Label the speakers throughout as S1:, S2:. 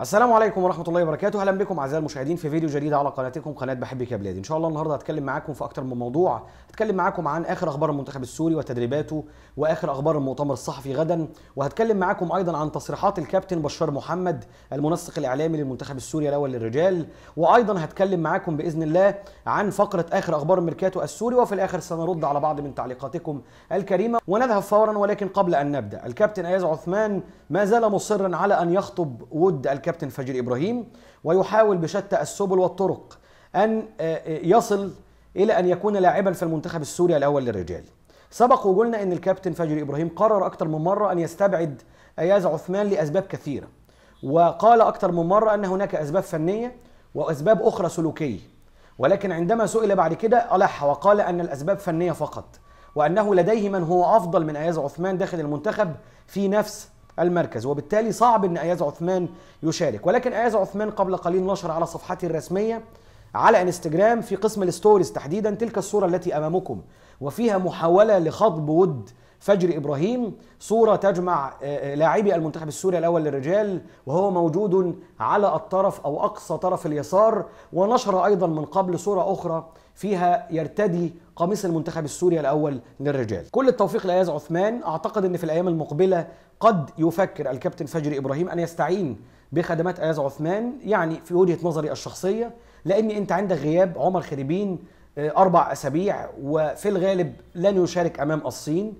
S1: السلام عليكم ورحمه الله وبركاته اهلا بكم اعزائي المشاهدين في فيديو جديد على قناتكم قناه بحبك يا بلادي ان شاء الله النهارده هتكلم معاكم في اكتر من موضوع هتكلم معاكم عن اخر اخبار المنتخب السوري وتدريباته واخر اخبار المؤتمر الصحفي غدا وهتكلم معاكم ايضا عن تصريحات الكابتن بشار محمد المنسق الاعلامي للمنتخب السوري الاول للرجال وايضا هتكلم معاكم باذن الله عن فقره اخر اخبار الميركاتو السوري وفي الاخر سنرد على بعض من تعليقاتكم الكريمه ونذهب فورا ولكن قبل ان نبدا الكابتن اياز عثمان ما زال مصرا على ان يخطب ود الكابتن فجر إبراهيم ويحاول بشتى السبل والطرق أن آه، آه، يصل إلى أن يكون لاعبا في المنتخب السوري الأول للرجال سبق وقلنا أن الكابتن فجر إبراهيم قرر أكثر من مرة أن يستبعد أياز عثمان لأسباب كثيرة وقال أكثر من مرة أن هناك أسباب فنية وأسباب أخرى سلوكية ولكن عندما سئل بعد كده ألح وقال أن الأسباب فنية فقط وأنه لديه من هو أفضل من أياز عثمان داخل المنتخب في نفس المركز وبالتالي صعب ان اياز عثمان يشارك ولكن اياز عثمان قبل قليل نشر على صفحته الرسميه على انستجرام في قسم الستوريز تحديدا تلك الصوره التي امامكم وفيها محاوله لخضب ود فجر ابراهيم صوره تجمع آه، آه، لاعبي المنتخب السوري الاول للرجال وهو موجود على الطرف او اقصى طرف اليسار ونشر ايضا من قبل صوره اخرى فيها يرتدي قميص المنتخب السوري الاول للرجال كل التوفيق لاياز عثمان اعتقد ان في الايام المقبله قد يفكر الكابتن فجري ابراهيم ان يستعين بخدمات اياز عثمان يعني في وجهه نظري الشخصيه لان انت عندك غياب عمر خريبين آه، اربع اسابيع وفي الغالب لن يشارك امام الصين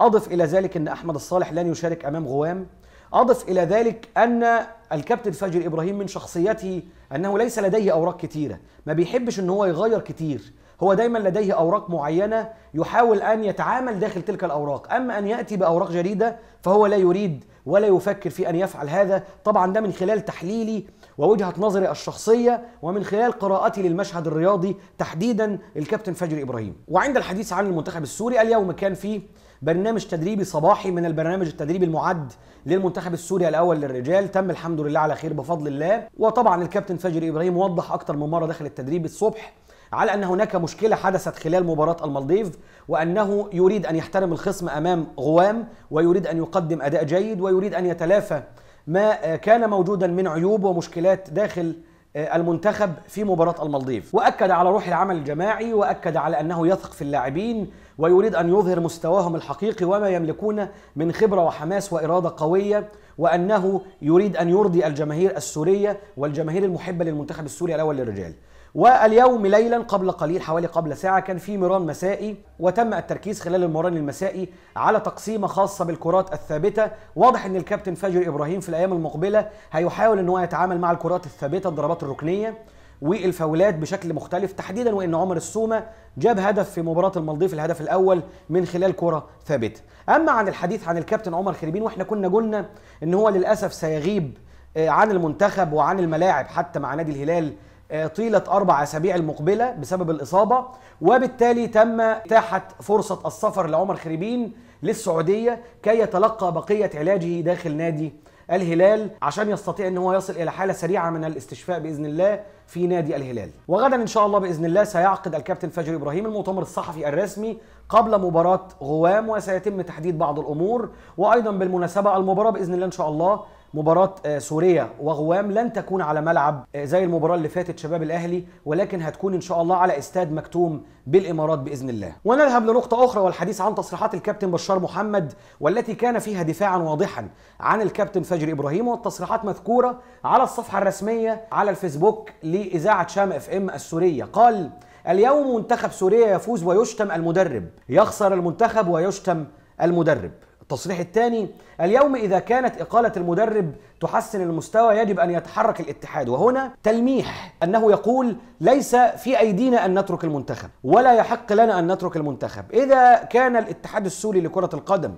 S1: أضف إلى ذلك أن أحمد الصالح لن يشارك أمام غوام أضف إلى ذلك أن الكابتن فجر إبراهيم من شخصيته أنه ليس لديه أوراق كتيرة ما بيحبش أن هو يغير كتير هو دايما لديه أوراق معينة يحاول أن يتعامل داخل تلك الأوراق أما أن يأتي بأوراق جديدة فهو لا يريد ولا يفكر في أن يفعل هذا طبعا ده من خلال تحليلي ووجهة نظري الشخصية ومن خلال قراءتي للمشهد الرياضي تحديدا الكابتن فجر إبراهيم وعند الحديث عن المنتخب السوري اليوم كان فيه برنامج تدريبي صباحي من البرنامج التدريبي المعد للمنتخب السوري الاول للرجال تم الحمد لله على خير بفضل الله وطبعا الكابتن فجر ابراهيم وضح اكثر من مره داخل التدريب الصبح على ان هناك مشكله حدثت خلال مباراه المالديف وانه يريد ان يحترم الخصم امام غوام ويريد ان يقدم اداء جيد ويريد ان يتلافى ما كان موجودا من عيوب ومشكلات داخل آه، المنتخب في مباراة المالديف وأكد على روح العمل الجماعي وأكد على أنه يثق في اللاعبين ويريد أن يظهر مستواهم الحقيقي وما يملكون من خبرة وحماس وإرادة قوية وأنه يريد أن يرضي الجماهير السورية والجماهير المحبة للمنتخب السوري الأول للرجال واليوم ليلا قبل قليل حوالي قبل ساعة كان في مران مسائي وتم التركيز خلال المران المسائي على تقسيمة خاصة بالكرات الثابتة واضح ان الكابتن فاجر ابراهيم في الايام المقبلة هيحاول ان هو يتعامل مع الكرات الثابتة الضربات الركنية والفاولات بشكل مختلف تحديدا وان عمر السومه جاب هدف في مباراه المالديف الهدف الاول من خلال كره ثابته اما عن الحديث عن الكابتن عمر خريبين واحنا كنا قلنا ان هو للاسف سيغيب آه، عن المنتخب وعن الملاعب حتى مع نادي الهلال آه، طيلة أربع أسابيع المقبلة بسبب الإصابة وبالتالي تم إتاحة فرصة السفر لعمر خريبين للسعودية كي يتلقى بقية علاجه داخل نادي الهلال عشان يستطيع ان هو يصل الى حاله سريعه من الاستشفاء باذن الله في نادي الهلال وغدا ان شاء الله باذن الله سيعقد الكابتن فجر ابراهيم المؤتمر الصحفي الرسمي قبل مباراه غوام وسيتم تحديد بعض الامور وايضا بالمناسبه المباراه باذن الله ان شاء الله مباراة آه، سوريا وغوام لن تكون على ملعب آه، زي المباراة اللي فاتت شباب الأهلي ولكن هتكون إن شاء الله على استاد مكتوم بالإمارات بإذن الله ونذهب لنقطة أخرى والحديث عن تصريحات الكابتن بشار محمد والتي كان فيها دفاعا واضحا عن الكابتن فجر إبراهيم والتصريحات مذكورة على الصفحة الرسمية على الفيسبوك لإذاعة شام اف ام السورية قال اليوم منتخب سوريا يفوز ويشتم المدرب يخسر المنتخب ويشتم المدرب التصريح الثاني اليوم إذا كانت إقالة المدرب تحسن المستوى يجب أن يتحرك الاتحاد وهنا تلميح أنه يقول ليس في أيدينا أن نترك المنتخب ولا يحق لنا أن نترك المنتخب إذا كان الاتحاد السوري لكرة القدم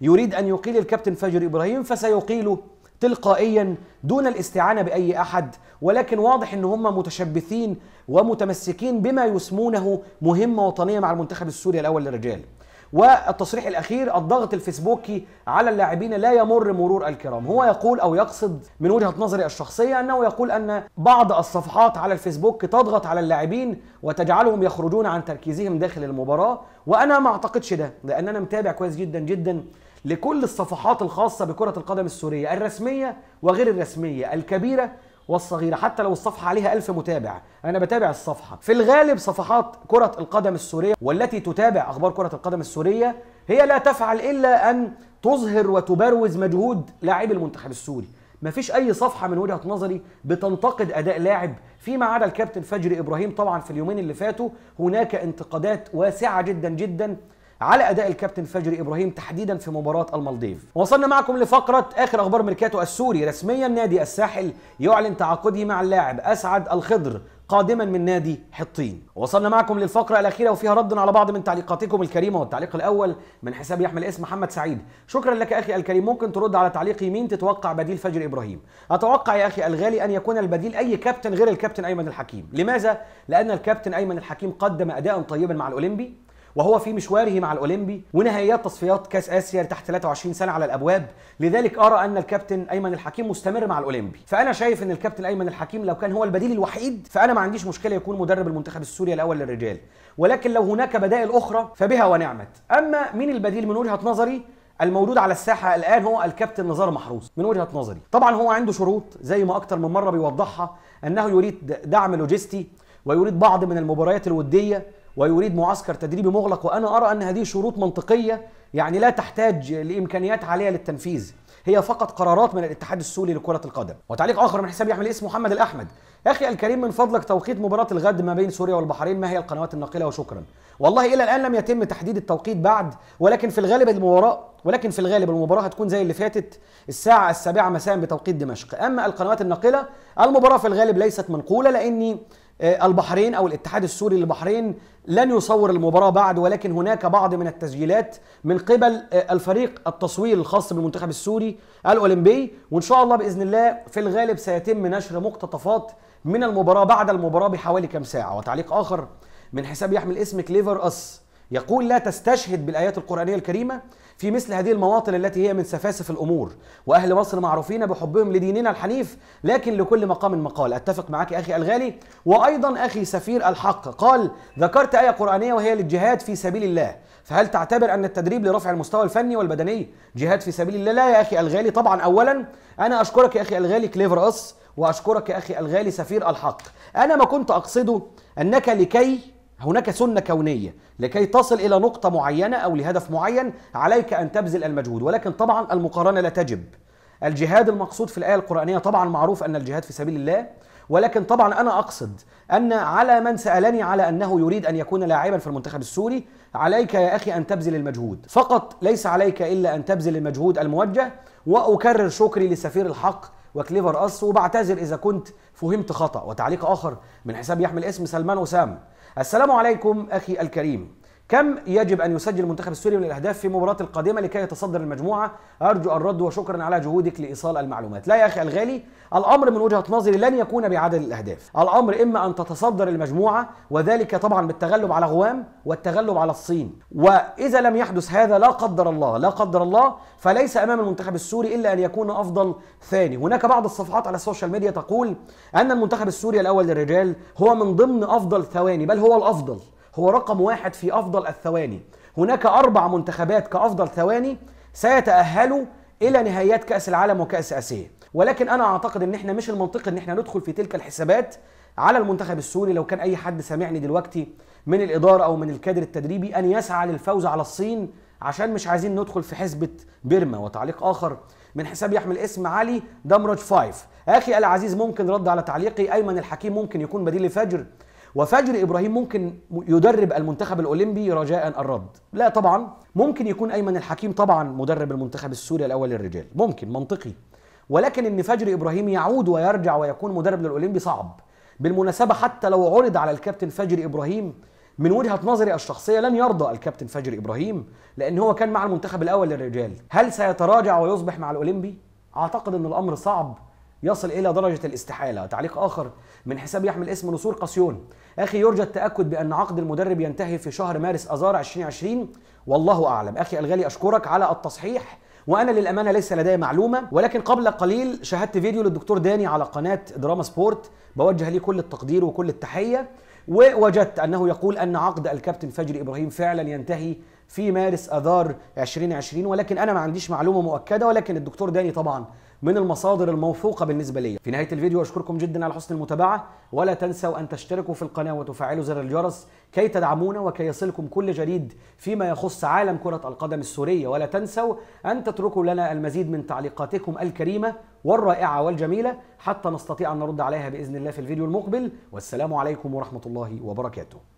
S1: يريد أن يقيل الكابتن فجر إبراهيم فسيقيله تلقائيا دون الاستعانه باي احد ولكن واضح ان هم متشبثين ومتمسكين بما يسمونه مهمه وطنيه مع المنتخب السوري الاول للرجال والتصريح الاخير الضغط الفيسبوكي على اللاعبين لا يمر مرور الكرام هو يقول او يقصد من وجهه نظري الشخصيه انه يقول ان بعض الصفحات على الفيسبوك تضغط على اللاعبين وتجعلهم يخرجون عن تركيزهم داخل المباراه وانا ما اعتقدش ده لان انا متابع كويس جدا جدا لكل الصفحات الخاصه بكره القدم السوريه الرسميه وغير الرسميه الكبيره والصغيرة حتى لو الصفحة عليها ألف متابع أنا بتابع الصفحة في الغالب صفحات كرة القدم السورية والتي تتابع أخبار كرة القدم السورية هي لا تفعل إلا أن تظهر وتبروز مجهود لاعبي المنتخب السوري مفيش اي صفحه من وجهه نظري بتنتقد اداء لاعب فيما عدا الكابتن فجري ابراهيم طبعا في اليومين اللي فاتوا هناك انتقادات واسعه جدا جدا على اداء الكابتن فجري ابراهيم تحديدا في مباراه المالديف وصلنا معكم لفقره اخر اخبار ميركاتو السوري رسميا نادي الساحل يعلن تعاقده مع اللاعب اسعد الخضر قادما من نادي حطين وصلنا معكم للفقرة الأخيرة وفيها رد على بعض من تعليقاتكم الكريمة والتعليق الأول من حساب يحمل اسم محمد سعيد شكرا لك أخي الكريم ممكن ترد على تعليقي مين تتوقع بديل فجر إبراهيم أتوقع يا أخي الغالي أن يكون البديل أي كابتن غير الكابتن أيمن الحكيم لماذا؟ لأن الكابتن أيمن الحكيم قدم أداء طيبا مع الأولمبي وهو في مشواره مع الاولمبي ونهائيات تصفيات كاس اسيا تحت 23 سنه على الابواب لذلك ارى ان الكابتن ايمن الحكيم مستمر مع الاولمبي فانا شايف ان الكابتن ايمن الحكيم لو كان هو البديل الوحيد فانا ما عنديش مشكله يكون مدرب المنتخب السوري الاول للرجال ولكن لو هناك بدائل اخرى فبها ونعمت اما مين البديل من وجهه نظري الموجود على الساحه الان هو الكابتن نزار محروس من وجهه نظري طبعا هو عنده شروط زي ما اكتر من مره بيوضحها انه يريد دعم لوجستي ويريد بعض من المباريات الوديه ويريد معسكر تدريبي مغلق وأنا أرى أن هذه شروط منطقية يعني لا تحتاج لإمكانيات عالية للتنفيذ هي فقط قرارات من الاتحاد السوري لكرة القدم وتعليق آخر من حساب يحمل اسم محمد الأحمد أخي الكريم من فضلك توقيت مباراة الغد ما بين سوريا والبحرين ما هي القنوات الناقلة وشكرا والله إلى الآن لم يتم تحديد التوقيت بعد ولكن في الغالب المباراة ولكن في الغالب المباراة هتكون زي اللي فاتت الساعة السابعة مساء بتوقيت دمشق أما القنوات الناقلة المباراة في الغالب ليست منقولة لأني آه، البحرين او الاتحاد السوري للبحرين لن يصور المباراه بعد ولكن هناك بعض من التسجيلات من قبل آه، الفريق التصوير الخاص بالمنتخب السوري الاولمبي وان شاء الله باذن الله في الغالب سيتم نشر مقتطفات من المباراه بعد المباراه بحوالي كم ساعه وتعليق اخر من حساب يحمل اسم كليفر اس يقول لا تستشهد بالآيات القرآنية الكريمة في مثل هذه المواطن التي هي من سفاسف الأمور وأهل مصر معروفين بحبهم لديننا الحنيف لكن لكل مقام مقال أتفق معك أخي الغالي وأيضا أخي سفير الحق قال ذكرت آية قرآنية وهي للجهاد في سبيل الله فهل تعتبر أن التدريب لرفع المستوى الفني والبدني جهاد في سبيل الله لا يا أخي الغالي طبعا أولا أنا أشكرك يا أخي الغالي كليفر أس وأشكرك يا أخي الغالي سفير الحق أنا ما كنت أقصده أنك لكي هناك سنة كونية لكي تصل إلى نقطة معينة أو لهدف معين عليك أن تبذل المجهود ولكن طبعا المقارنة لا تجب الجهاد المقصود في الآية القرآنية طبعا معروف أن الجهاد في سبيل الله ولكن طبعا أنا أقصد أن على من سألني على أنه يريد أن يكون لاعبا في المنتخب السوري عليك يا أخي أن تبذل المجهود فقط ليس عليك إلا أن تبذل المجهود الموجه وأكرر شكري لسفير الحق وكليفر أس وبعتذر إذا كنت فهمت خطأ وتعليق آخر من حساب يحمل اسم سلمان أسامة السلام عليكم أخي الكريم كم يجب أن يسجل المنتخب السوري من الأهداف في مباراة القادمة لكي يتصدر المجموعة أرجو الرد وشكرا على جهودك لإيصال المعلومات لا يا أخي الغالي الأمر من وجهة نظري لن يكون بعدد الأهداف الأمر إما أن تتصدر المجموعة وذلك طبعا بالتغلب على غوام والتغلب على الصين وإذا لم يحدث هذا لا قدر الله لا قدر الله فليس أمام المنتخب السوري إلا أن يكون أفضل ثاني هناك بعض الصفحات على السوشيال ميديا تقول أن المنتخب السوري الأول للرجال هو من ضمن أفضل ثواني بل هو الأفضل هو رقم واحد في أفضل الثواني هناك أربع منتخبات كأفضل ثواني سيتأهلوا إلى نهائيات كأس العالم وكأس آسيا ولكن أنا أعتقد إن إحنا مش المنطقي إن إحنا ندخل في تلك الحسابات على المنتخب السوري لو كان أي حد سامعني دلوقتي من الإدارة أو من الكادر التدريبي أن يسعى للفوز على الصين عشان مش عايزين ندخل في حسبة بيرما وتعليق آخر من حساب يحمل اسم علي دمرج فايف أخي العزيز ممكن رد على تعليقي أيمن الحكيم ممكن يكون بديل فجر وفجر ابراهيم ممكن يدرب المنتخب الاولمبي رجاء الرد لا طبعا ممكن يكون ايمن الحكيم طبعا مدرب المنتخب السوري الاول للرجال ممكن منطقي ولكن ان فجر ابراهيم يعود ويرجع ويكون مدرب للاولمبي صعب بالمناسبه حتى لو عرض على الكابتن فجر ابراهيم من وجهه نظري الشخصيه لن يرضى الكابتن فجر ابراهيم لان هو كان مع المنتخب الاول للرجال هل سيتراجع ويصبح مع الاولمبي اعتقد ان الامر صعب يصل إلى درجة الاستحالة تعليق آخر من حساب يحمل اسم نصور قسيون أخي يرجى التأكد بأن عقد المدرب ينتهي في شهر مارس أذار 2020 والله أعلم أخي الغالي أشكرك على التصحيح وانا للامانه ليس لدي معلومه ولكن قبل قليل شاهدت فيديو للدكتور داني على قناه دراما سبورت بوجه لي كل التقدير وكل التحيه ووجدت انه يقول ان عقد الكابتن فجري ابراهيم فعلا ينتهي في مارس اذار 2020 ولكن انا ما عنديش معلومه مؤكده ولكن الدكتور داني طبعا من المصادر الموثوقه بالنسبه لي في نهايه الفيديو اشكركم جدا على حسن المتابعه ولا تنسوا ان تشتركوا في القناه وتفعلوا زر الجرس كي تدعمونا وكي يصلكم كل جديد فيما يخص عالم كره القدم السوريه ولا تنسوا ان تتركوا لنا المزيد من تعليقاتكم الكريمه والرائعه والجميله حتى نستطيع ان نرد عليها باذن الله في الفيديو المقبل والسلام عليكم ورحمه الله وبركاته